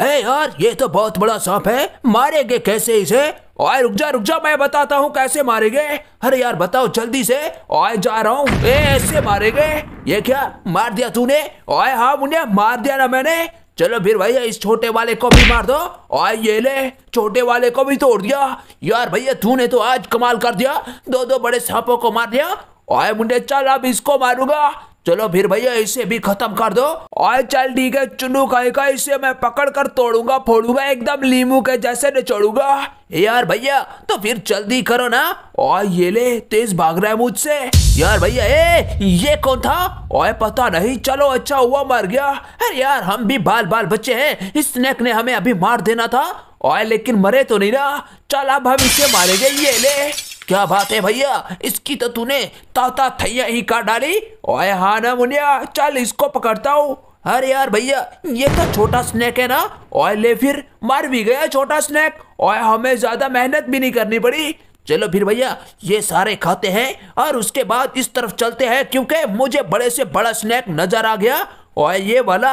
है यार ये तो बहुत बड़ा सांप है मारेंगे कैसे इसे ओए रुक जा रुक जा मैं बताता हूँ कैसे मारेंगे अरे यार बताओ जल्दी से ओए जा रहा हूँ ऐसे मारेंगे ये क्या मार दिया तूने ओए हाँ मुन्या मार दिया ना मैंने चलो फिर भैया इस छोटे वाले को भी मार दो ओए ये ले छोटे वाले को भी तोड़ दिया यार भैया तूने तो आज कमाल कर दिया दो दो बड़े सांपों को मार दिया ओए मुंडे चल अब इसको मारूंगा चलो फिर भैया इसे भी खत्म कर दो और चल ठीक है चुनू कहेगा इसे मैं पकड़ कर तोड़ूंगा फोड़ूंगा एकदम लीमू के जैसे निचोड़ूंगा यार भैया तो फिर जल्दी करो ना और ये ले तेज भाग रहा है मुझसे यार भैया ए ये कौन था ओए पता नहीं चलो अच्छा हुआ मर गया अरे यार हम भी बाल बाल बच्चे हैं इस स्नेक ने हमें अभी मार देना था ओए लेकिन मरे तो नहीं ना चल अब हम इसे मारेंगे ये ले क्या बात है भैया इसकी तो तूने ताता थैया ही काट डाली ओए हाँ ना मुनिया चल इसको पकड़ता हूँ अरे यार भैया ये तो छोटा स्नैक है ना और ले फिर मार भी गया छोटा स्नैक और हमें ज़्यादा मेहनत भी नहीं करनी पड़ी चलो फिर भैया ये सारे खाते हैं और उसके बाद इस तरफ चलते हैं क्योंकि मुझे बड़े से बड़ा स्नैक नज़र आ गया और ये वाला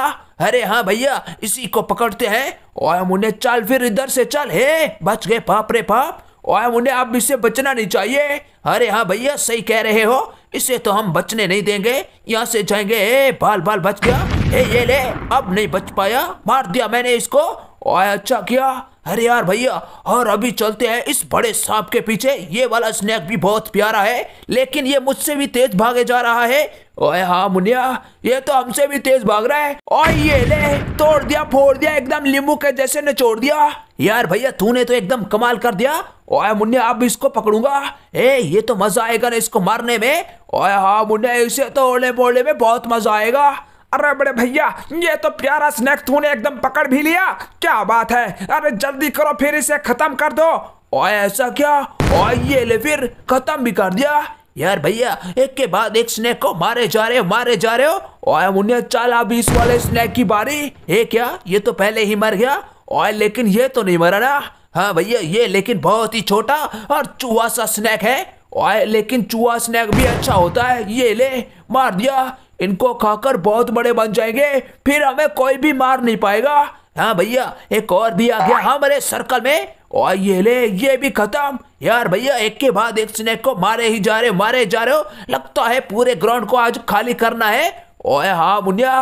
अरे हाँ भैया इसी को पकड़ते हैं ओए मुन्ने चल फिर इधर से चल हे बच गए पाप रे पाप और मुंडे आप इससे बचना नहीं चाहिए अरे हाँ भैया सही कह रहे हो इसे तो हम बचने नहीं देंगे यहाँ से जाएंगे ए बाल बाल बच गया ए ये ले अब नहीं बच पाया मार दिया मैंने इसको और अच्छा किया अरे यार भैया और अभी चलते हैं इस बड़े सांप के पीछे ये वाला स्नैक भी बहुत प्यारा है लेकिन ये मुझसे भी तेज भागे जा रहा है ओए हाँ मुनिया ये तो हमसे भी तेज भाग रहा है और ये ले तोड़ दिया फोड़ दिया एकदम नींबू के जैसे ने छोड़ दिया यार भैया तूने तो एकदम कमाल कर दिया ओए मुन्ने अब इसको पकड़ूंगा ए ये तो मजा आएगा ना इसको मारने में ओए हाँ मुन्ने इसे तो ओले बोले में बहुत मजा आएगा अरे बड़े भैया ये तो प्यारा स्नैक तूने एकदम पकड़ भी लिया क्या बात है अरे जल्दी करो फिर इसे खत्म कर दो ओए ऐसा क्या ओए ये ले फिर खत्म भी कर दिया यार भैया एक के बाद एक स्नैक को मारे जा रहे हो मारे जा रहे हो ओए मुन्ने चल अब इस वाले स्नैक की बारी ए क्या ये तो पहले ही मर गया ओए लेकिन ये तो नहीं मरा ना हाँ भैया ये लेकिन बहुत ही छोटा और चूहा सा स्नैक है ओए लेकिन चूहा स्नैक भी अच्छा होता है ये ले मार दिया इनको खाकर बहुत बड़े बन जाएंगे फिर हमें कोई भी मार नहीं पाएगा हाँ भैया एक और भी आ गया हमारे सर्कल में और ये ले ये भी खत्म यार भैया एक के बाद एक स्नैक को मारे ही जा रहे मारे जा रहे हो लगता है पूरे ग्राउंड को आज खाली करना है ओए हाँ मुनिया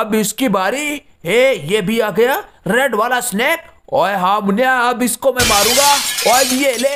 अब इसकी बारी हे ये भी आ गया रेड वाला स्नैक ओए हाँ मुन्या अब इसको मैं मारूंगा और ये ले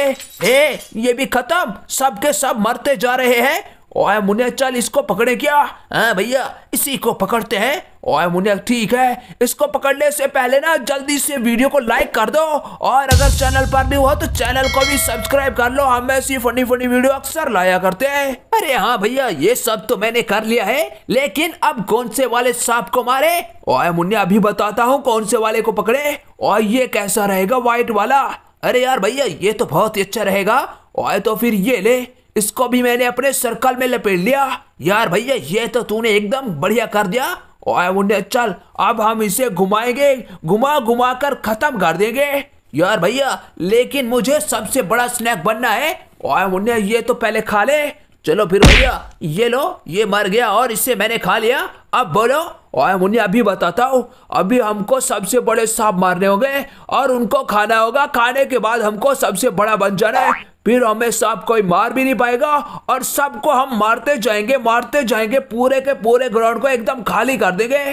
ए, ये भी खत्म सब के सब मरते जा रहे हैं ओए मुन्या चल इसको पकड़े क्या हाँ भैया इसी को पकड़ते हैं ओए मुनिया ठीक है इसको पकड़ने से पहले ना जल्दी से वीडियो को लाइक कर दो और अगर चैनल पर नहीं हुआ तो चैनल को भी सब्सक्राइब कर लो हम ऐसी फनी फनी वीडियो अक्सर लाया करते हैं अरे हाँ भैया ये सब तो मैंने कर लिया है लेकिन अब कौन से वाले सांप को मारे ओए मुनिया अभी बताता हूँ कौन से वाले को पकड़े और ये कैसा रहेगा व्हाइट वाला अरे यार भैया ये तो बहुत ही अच्छा रहेगा और तो फिर ये ले इसको भी मैंने अपने सर्कल में लपेट लिया यार भैया ये तो तूने एकदम बढ़िया कर दिया ओए मुंडे चल अब हम इसे घुमाएंगे घुमा घुमा कर खत्म कर देंगे यार भैया लेकिन मुझे सबसे बड़ा स्नैक बनना है ओए मुन्ने ये तो पहले खा ले चलो फिर भैया ये लो ये मर गया और इसे मैंने खा लिया अब बोलो ओए मुन्ने अभी बताता हूँ अभी हमको सबसे बड़े सांप मारने होंगे और उनको खाना होगा खाने के बाद हमको सबसे बड़ा बन जाना है फिर हमें सब कोई मार भी नहीं पाएगा और सबको हम मारते जाएंगे मारते जाएंगे पूरे के पूरे ग्राउंड को एकदम खाली कर देंगे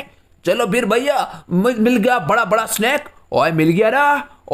चलो फिर भैया मिल गया बड़ा बड़ा स्नैक ओए मिल गया ना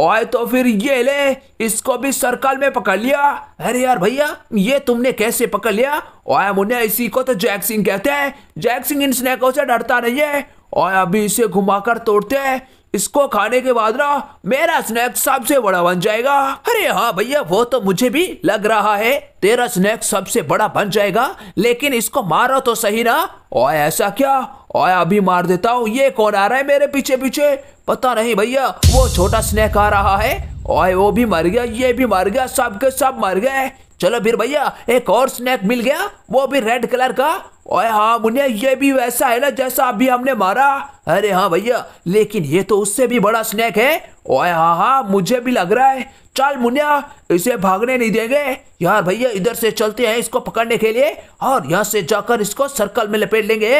ओए तो फिर ये ले इसको भी सर्कल में पकड़ लिया अरे यार भैया ये तुमने कैसे पकड़ लिया ओए मुन्ने इसी को तो जैक सिंह कहते हैं जैक सिंह इन स्नैकों से डरता नहीं है और अभी इसे घुमाकर तोड़ते हैं इसको खाने के बाद ना मेरा स्नैक सबसे बड़ा बन जाएगा अरे हाँ भैया वो तो मुझे भी लग रहा है तेरा स्नैक सबसे बड़ा बन जाएगा लेकिन इसको मारो तो सही ना और ऐसा क्या और अभी मार देता हूँ ये कौन आ रहा है मेरे पीछे पीछे पता नहीं भैया वो छोटा स्नैक आ रहा है और वो भी मर गया ये भी मर गया सब के सब मर गए चलो फिर भैया एक और स्नैक मिल गया वो भी रेड कलर का ओए हाँ मुन्या ये भी वैसा है ना जैसा अभी हमने मारा अरे हाँ भैया लेकिन ये तो उससे भी बड़ा स्नैक है ओए हाँ हाँ मुझे भी लग रहा है चल मुन्या इसे भागने नहीं देंगे यार भैया इधर से चलते हैं इसको पकड़ने के लिए और यहाँ से जाकर इसको सर्कल में लपेट लेंगे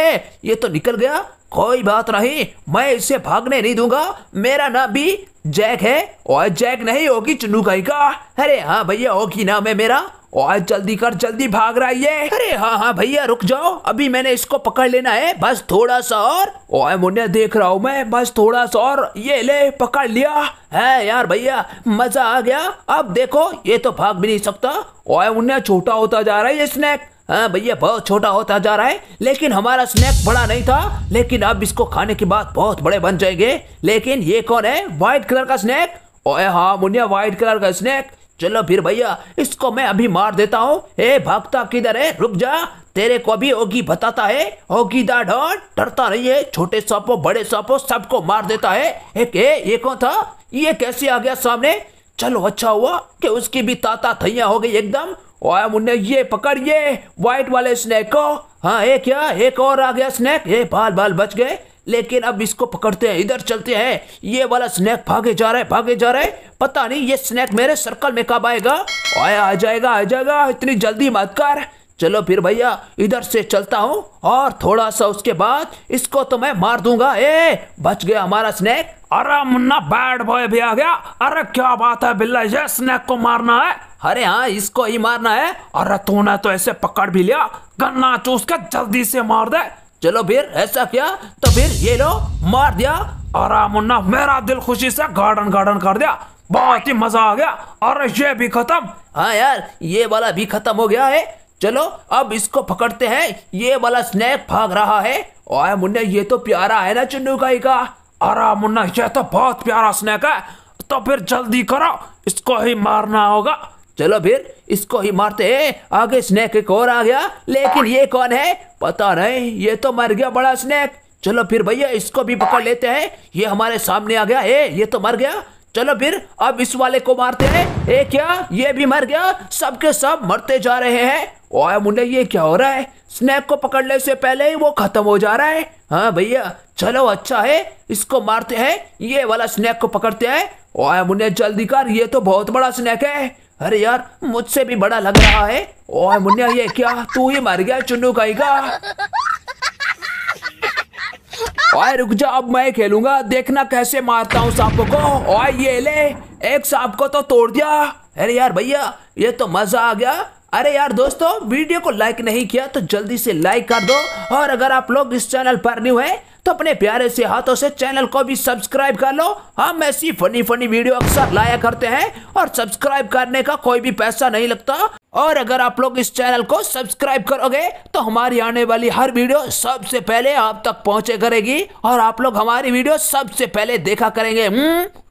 ये तो निकल गया कोई बात नहीं मैं इसे भागने नहीं दूंगा मेरा नाम भी जैक है और जैक नहीं होगी चुनू कहीं का अरे हाँ भैया होगी नाम है मेरा और जल्दी कर जल्दी भाग रहा है ये अरे हाँ हाँ भैया रुक जाओ अभी मैंने इसको पकड़ लेना है बस थोड़ा सा और ओए मुन्ने देख रहा हूँ मैं बस थोड़ा सा और ये ले पकड़ लिया है यार भैया मजा आ गया अब देखो ये तो भाग भी नहीं सकता ओए मुन्ने छोटा होता जा रहा है ये स्नैक हाँ भैया बहुत छोटा होता जा रहा है लेकिन हमारा स्नैक बड़ा नहीं था लेकिन अब इसको खाने के बाद बहुत बड़े बन जाएंगे लेकिन ये कौन है व्हाइट कलर का स्नैक ओए हाँ मुन्निया व्हाइट कलर का स्नैक चलो फिर भैया इसको मैं अभी मार देता हूँ ए भागता किधर है रुक जा तेरे को भी ओगी बताता है ओगी डरता नहीं है छोटे सांपों बड़े सांपों सबको मार देता है एक ए ये कौन था ये कैसे आ गया सामने चलो अच्छा हुआ कि उसकी भी ताता थैया हो गई एकदम मुन्ने ये पकड़िए व्हाइट वाले स्नेक को हाँ ये क्या एक और आ गया स्नेक ये बाल बाल बच गए लेकिन अब इसको पकड़ते हैं इधर चलते हैं ये वाला स्नैक भागे जा रहा है भागे जा रहा है पता नहीं ये स्नैक मेरे सर्कल में कब आएगा आया आ जाएगा आ जाएगा इतनी जल्दी मत कर चलो फिर भैया इधर से चलता हूँ और थोड़ा सा उसके बाद इसको तो मैं मार दूंगा ए बच गया हमारा स्नैक अरे मुन्ना बैड बॉय भी आ गया अरे क्या बात है बिल्ला ये स्नैक को मारना है अरे हाँ इसको ही मारना है अरे तूने तो ऐसे पकड़ भी लिया गन्ना चूस के जल्दी से मार दे चलो फिर ऐसा क्या तो फिर ये लो मार दिया आराम मुन्ना मेरा दिल खुशी से गार्डन गार्डन कर दिया बहुत ही मजा आ गया और ये भी खत्म हाँ यार ये वाला भी खत्म हो गया है चलो अब इसको पकड़ते हैं ये वाला स्नैक भाग रहा है और मुन्ने ये तो प्यारा है ना चुन्नू गाई का अरे मुन्ना ये तो बहुत प्यारा स्नैक है तो फिर जल्दी करो इसको ही मारना होगा चलो फिर इसको ही मारते हैं आगे स्नेक एक और आ गया लेकिन ये कौन है पता नहीं ये तो मर गया बड़ा स्नेक चलो फिर भैया इसको भी पकड़ लेते हैं ये हमारे सामने आ गया है ये तो मर गया चलो फिर अब इस वाले को मारते हैं ए क्या ये भी मर गया सबके सब मरते जा रहे हैं ओए मुंडे ये क्या हो रहा है स्नेक को पकड़ने से पहले ही वो खत्म हो जा रहा है हाँ भैया चलो अच्छा है इसको मारते हैं ये वाला स्नेक को पकड़ते हैं ओए मुंडे जल्दी कर ये तो बहुत बड़ा स्नेक है अरे यार मुझसे भी बड़ा लग रहा है ओए मुन्ना ये क्या तू ही मर गया चुन्नू काई का ओए रुक जा अब मैं खेलूंगा देखना कैसे मारता हूँ सांप को ओए ये ले एक सांप को तो तोड़ दिया अरे यार भैया ये तो मजा आ गया अरे यार दोस्तों वीडियो को लाइक नहीं किया तो जल्दी से लाइक कर दो और अगर आप लोग इस चैनल पर न्यू है तो अपने प्यारे से हाथों से चैनल को भी सब्सक्राइब कर लो हम हाँ, ऐसी फनी फनी वीडियो अक्सर लाया करते हैं और सब्सक्राइब करने का कोई भी पैसा नहीं लगता और अगर आप लोग इस चैनल को सब्सक्राइब करोगे तो हमारी आने वाली हर वीडियो सबसे पहले आप तक पहुंचे करेगी और आप लोग हमारी वीडियो सबसे पहले देखा करेंगे हुँ? हम्म,